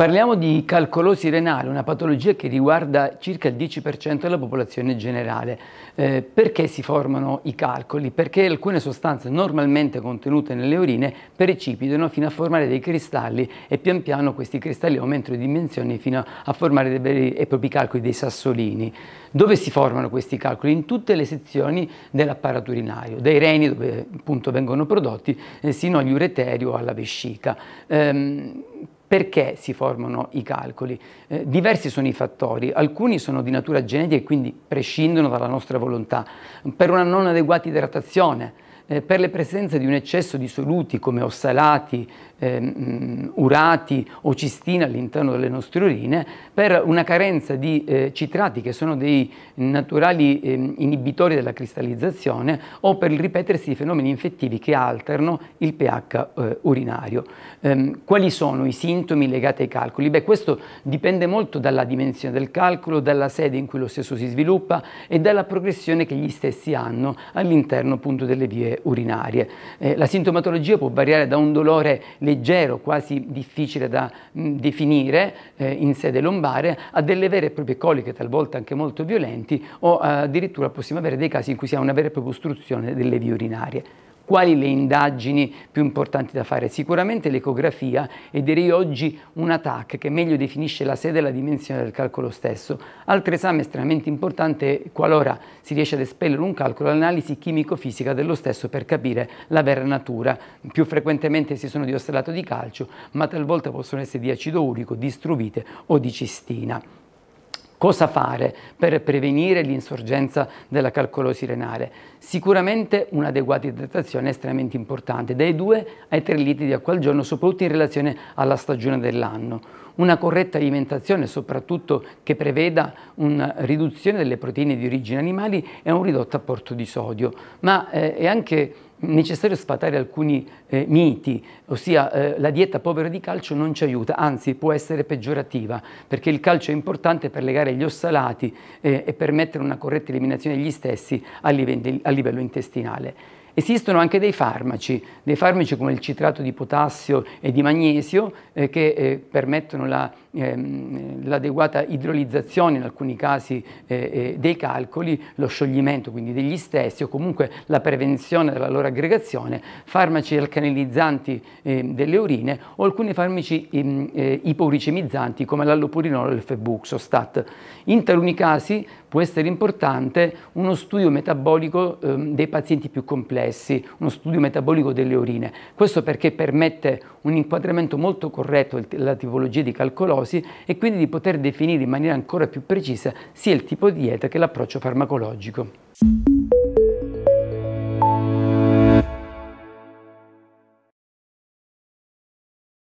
Parliamo di calcolosi renale, una patologia che riguarda circa il 10% della popolazione generale. Eh, perché si formano i calcoli? Perché alcune sostanze normalmente contenute nelle urine precipitano fino a formare dei cristalli e pian piano questi cristalli aumentano di dimensioni fino a formare dei veri e propri calcoli, dei sassolini. Dove si formano questi calcoli? In tutte le sezioni dell'apparato urinario, dai reni dove appunto vengono prodotti, eh, sino agli ureteri o alla vescica. Eh, perché si formano i calcoli? Eh, diversi sono i fattori, alcuni sono di natura genetica e quindi prescindono dalla nostra volontà, per una non adeguata idratazione, eh, per le presenze di un eccesso di soluti come ossalati, ehm, mm, urati o cistina all'interno delle nostre urine, per una carenza di eh, citrati che sono dei naturali ehm, inibitori della cristallizzazione o per il ripetersi di fenomeni infettivi che alterano il pH eh, urinario. Ehm, quali sono i sintomi legati ai calcoli? Beh, questo dipende molto dalla dimensione del calcolo, dalla sede in cui lo stesso si sviluppa e dalla progressione che gli stessi hanno all'interno appunto delle vie urinarie. Eh, la sintomatologia può variare da un dolore leggero, quasi difficile da mh, mm, definire eh, in sede lombare, a delle vere e proprie coliche, talvolta anche molto violenti, o eh, addirittura possiamo avere dei casi in cui si ha una vera e propria ostruzione delle vie urinarie quali le indagini più importanti da fare? Sicuramente l'ecografia e direi oggi una TAC che meglio definisce la sede e la dimensione del calcolo stesso. Altro esame estremamente importante è qualora si riesce ad espellere un calcolo l'analisi chimico-fisica dello stesso per capire la vera natura. Più frequentemente si sono di ossalato di calcio ma talvolta possono essere di acido urico, di struvite o di cistina cosa fare per prevenire l'insorgenza della calcolosi renale? Sicuramente un'adeguata idratazione è estremamente importante, dai 2 ai 3 litri di acqua al giorno, soprattutto in relazione alla stagione dell'anno. Una corretta alimentazione, soprattutto che preveda una riduzione delle proteine di origine animali e un ridotto apporto di sodio, ma eh, è anche necessario sfatare alcuni eh, miti, ossia eh, la dieta povera di calcio non ci aiuta, anzi può essere peggiorativa, perché il calcio è importante per legare gli ossalati eh, e permettere una corretta eliminazione degli stessi a livello, a livello intestinale. Esistono anche dei farmaci, dei farmaci come il citrato di potassio e di magnesio eh, che eh, permettono l'adeguata la, ehm, idrolizzazione in alcuni casi eh, eh, dei calcoli, lo scioglimento quindi degli stessi o comunque la prevenzione della loro aggregazione, farmaci alcanilizzanti ehm, delle urine o alcuni farmaci ehm, eh, ipouricemizzanti come l'allopurinolo e il febuxostat. In taluni casi può essere importante uno studio metabolico ehm, dei pazienti più complessi interessi uno studio metabolico delle urine. Questo perché permette un inquadramento molto corretto della tipologia di calcolosi e quindi di poter definire in maniera ancora più precisa sia il tipo di dieta che l'approccio farmacologico.